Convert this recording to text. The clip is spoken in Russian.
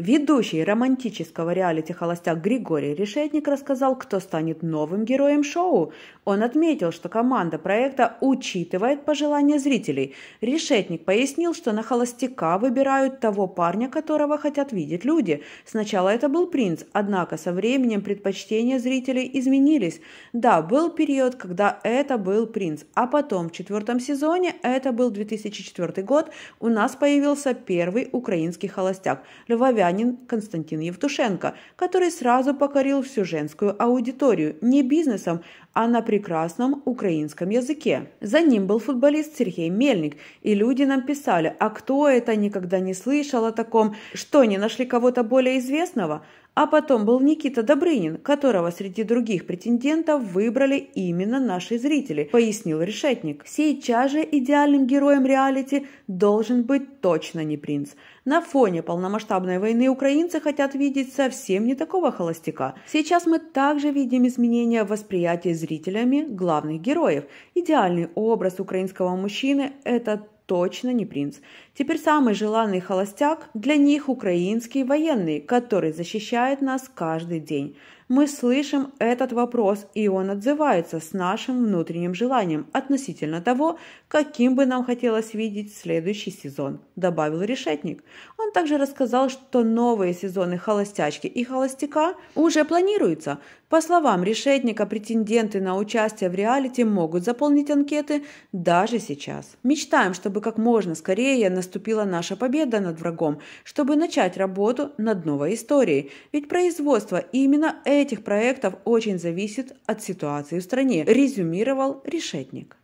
Ведущий романтического реалити «Холостяк» Григорий Решетник рассказал, кто станет новым героем шоу. Он отметил, что команда проекта учитывает пожелания зрителей. Решетник пояснил, что на «Холостяка» выбирают того парня, которого хотят видеть люди. Сначала это был принц, однако со временем предпочтения зрителей изменились. Да, был период, когда это был принц, а потом в четвертом сезоне, это был 2004 год, у нас появился первый украинский «Холостяк» – Львовя россиянин Константин Евтушенко, который сразу покорил всю женскую аудиторию не бизнесом, а на прекрасном украинском языке. За ним был футболист Сергей Мельник, и люди нам писали, а кто это, никогда не слышал о таком, что не нашли кого-то более известного? А потом был Никита Добрынин, которого среди других претендентов выбрали именно наши зрители, пояснил Решетник. Сейчас же идеальным героем реалити должен быть точно не принц. На фоне полномасштабной войны украинцы хотят видеть совсем не такого холостяка. Сейчас мы также видим изменения в восприятии зрителей зрителями главных героев. Идеальный образ украинского мужчины – это точно не принц. Теперь самый желанный холостяк для них украинский военный, который защищает нас каждый день. Мы слышим этот вопрос, и он отзывается с нашим внутренним желанием относительно того, каким бы нам хотелось видеть следующий сезон, добавил Решетник. Он также рассказал, что новые сезоны «Холостячки» и «Холостяка» уже планируются. По словам Решетника, претенденты на участие в реалити могут заполнить анкеты даже сейчас. Мечтаем, чтобы чтобы как можно скорее наступила наша победа над врагом, чтобы начать работу над новой историей. Ведь производство именно этих проектов очень зависит от ситуации в стране, резюмировал Решетник.